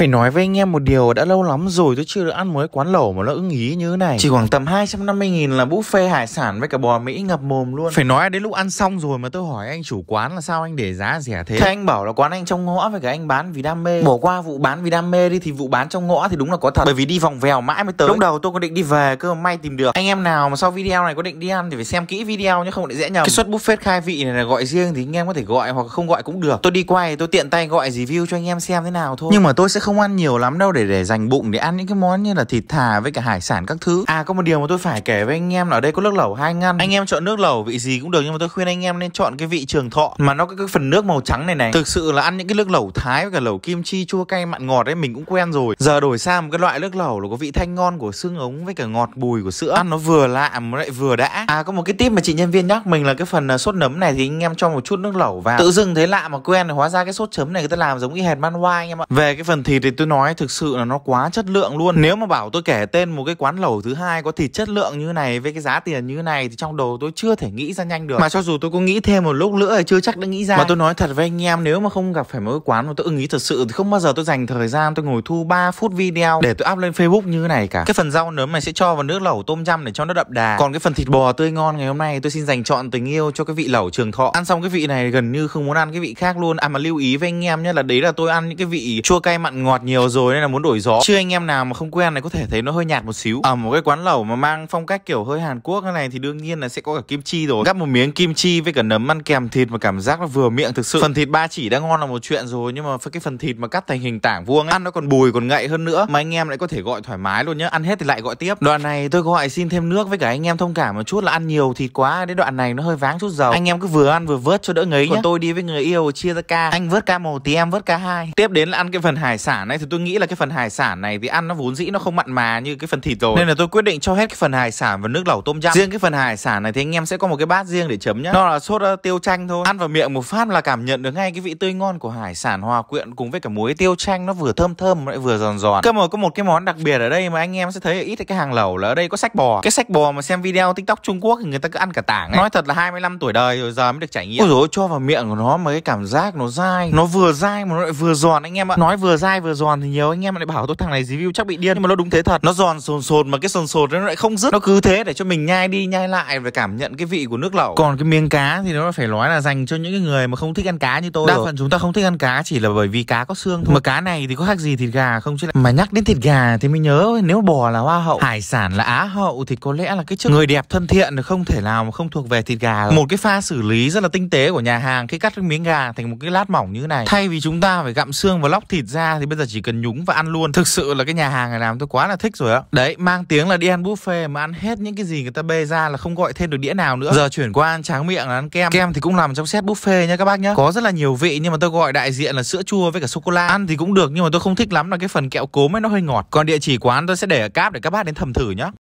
Phải nói với anh em một điều đã lâu lắm rồi tôi chưa được ăn mới quán lẩu mà nó ưng ý như thế này. Chỉ khoảng tầm 250 nghìn là buffet hải sản với cả bò Mỹ ngập mồm luôn. Phải nói đến lúc ăn xong rồi mà tôi hỏi anh chủ quán là sao anh để giá rẻ thế. Thế anh bảo là quán anh trong ngõ với cả anh bán vì đam mê. Bỏ qua vụ bán vì đam mê đi thì vụ bán trong ngõ thì đúng là có thật. Bởi vì đi vòng vèo mãi mới tới. Lúc đầu tôi có định đi về cơ mà may tìm được. Anh em nào mà sau video này có định đi ăn thì phải xem kỹ video nhé không lại dễ nhầm. Cái suất buffet khai vị này là gọi riêng thì anh em có thể gọi hoặc không gọi cũng được. Tôi đi quay tôi tiện tay gọi review cho anh em xem thế nào thôi. Nhưng mà tôi sẽ không không ăn nhiều lắm đâu để để dành bụng để ăn những cái món như là thịt thà với cả hải sản các thứ à có một điều mà tôi phải kể với anh em là ở đây có nước lẩu hai ngăn anh em chọn nước lẩu vị gì cũng được nhưng mà tôi khuyên anh em nên chọn cái vị trường thọ mà nó có cái phần nước màu trắng này này thực sự là ăn những cái nước lẩu thái với cả lẩu kim chi chua cay mặn ngọt ấy mình cũng quen rồi giờ đổi sang một cái loại nước lẩu là có vị thanh ngon của xương ống với cả ngọt bùi của sữa ăn nó vừa lạ mà lại vừa đã à có một cái tip mà chị nhân viên nhắc mình là cái phần à, sốt nấm này thì anh em cho một chút nước lẩu vào tự dưng thấy lạ mà quen hóa ra cái sốt chấm này người ta làm giống y hệt man hoa anh em ạ về cái phần thịt thịt thì tôi nói thực sự là nó quá chất lượng luôn nếu mà bảo tôi kể tên một cái quán lẩu thứ hai có thịt chất lượng như này với cái giá tiền như này thì trong đầu tôi chưa thể nghĩ ra nhanh được mà cho dù tôi có nghĩ thêm một lúc nữa thì chưa chắc đã nghĩ ra mà tôi nói thật với anh em nếu mà không gặp phải một cái quán mà tôi ưng ý thật sự thì không bao giờ tôi dành thời gian tôi ngồi thu 3 phút video để tôi up lên facebook như này cả cái phần rau nấm này sẽ cho vào nước lẩu tôm răm để cho nó đậm đà còn cái phần thịt bò tươi ngon ngày hôm nay tôi xin dành chọn tình yêu cho cái vị lẩu trường thọ ăn xong cái vị này gần như không muốn ăn cái vị khác luôn à mà lưu ý với anh em nhé là đấy là tôi ăn những cái vị chua cay mặn ngọt nhiều rồi nên là muốn đổi gió chứ anh em nào mà không quen này có thể thấy nó hơi nhạt một xíu ở à, một cái quán lẩu mà mang phong cách kiểu hơi Hàn Quốc này thì đương nhiên là sẽ có cả kim chi rồi gắp một miếng kim chi với cả nấm ăn kèm thịt mà cảm giác nó vừa miệng thực sự phần thịt ba chỉ đã ngon là một chuyện rồi nhưng mà cái phần thịt mà cắt thành hình tảng vuông ấy, ăn nó còn bùi còn ngậy hơn nữa mà anh em lại có thể gọi thoải mái luôn nhá ăn hết thì lại gọi tiếp đoạn này tôi gọi xin thêm nước với cả anh em thông cảm một chút là ăn nhiều thịt quá đến đoạn này nó hơi váng chút dầu anh em cứ vừa ăn vừa vớt cho đỡ ngấy còn nhá. tôi đi với người yêu chia ra ca anh vớt ca một tí em vớt ca hai tiếp đến là ăn cái phần hải sản sản ấy thì tôi nghĩ là cái phần hải sản này thì ăn nó vốn dĩ nó không mặn mà như cái phần thịt rồi nên là tôi quyết định cho hết cái phần hải sản và nước lẩu tôm răm riêng cái phần hải sản này thì anh em sẽ có một cái bát riêng để chấm nhá nó là sốt tiêu chanh thôi ăn vào miệng một phát là cảm nhận được ngay cái vị tươi ngon của hải sản hòa quyện cùng với cả muối tiêu chanh nó vừa thơm thơm lại vừa giòn giòn cơ mà có một cái món đặc biệt ở đây mà anh em sẽ thấy ở ít cái hàng lẩu là ở đây có sách bò cái sách bò mà xem video tiktok trung quốc thì người ta cứ ăn cả tảng ấy. nói thật là 25 tuổi đời rồi giờ mới được trải nghiệm ôi dồi cho vào miệng của nó mà cái cảm giác nó dai nó vừa dai mà nó lại vừa giòn anh em ạ nói vừa dai live vừa giòn thì nhiều anh em lại bảo tôi thằng này review chắc bị điên nhưng mà nó đúng thế thật nó giòn sồn sồn mà cái sồn sồn nó lại không dứt nó cứ thế để cho mình nhai đi nhai lại và cảm nhận cái vị của nước lẩu còn cái miếng cá thì nó phải nói là dành cho những cái người mà không thích ăn cá như tôi đa rồi. phần chúng ta không thích ăn cá chỉ là bởi vì cá có xương thôi mà cá này thì có khác gì thịt gà không chứ lại mà nhắc đến thịt gà thì mới nhớ nếu bò là hoa hậu hải sản là á hậu thì có lẽ là cái chức người đẹp thân thiện thì không thể nào mà không thuộc về thịt gà rồi. một cái pha xử lý rất là tinh tế của nhà hàng khi cắt cái miếng gà thành một cái lát mỏng như thế này thay vì chúng ta phải gặm xương và lóc thịt ra thì bây giờ chỉ cần nhúng và ăn luôn thực sự là cái nhà hàng này làm tôi quá là thích rồi ạ đấy mang tiếng là đi ăn buffet mà ăn hết những cái gì người ta bê ra là không gọi thêm được đĩa nào nữa giờ chuyển qua ăn tráng miệng là ăn kem kem thì cũng làm trong set buffet nha các bác nhá có rất là nhiều vị nhưng mà tôi gọi đại diện là sữa chua với cả sô cô la ăn thì cũng được nhưng mà tôi không thích lắm là cái phần kẹo cốm ấy nó hơi ngọt còn địa chỉ quán tôi sẽ để ở cáp để các bác đến thầm thử nhá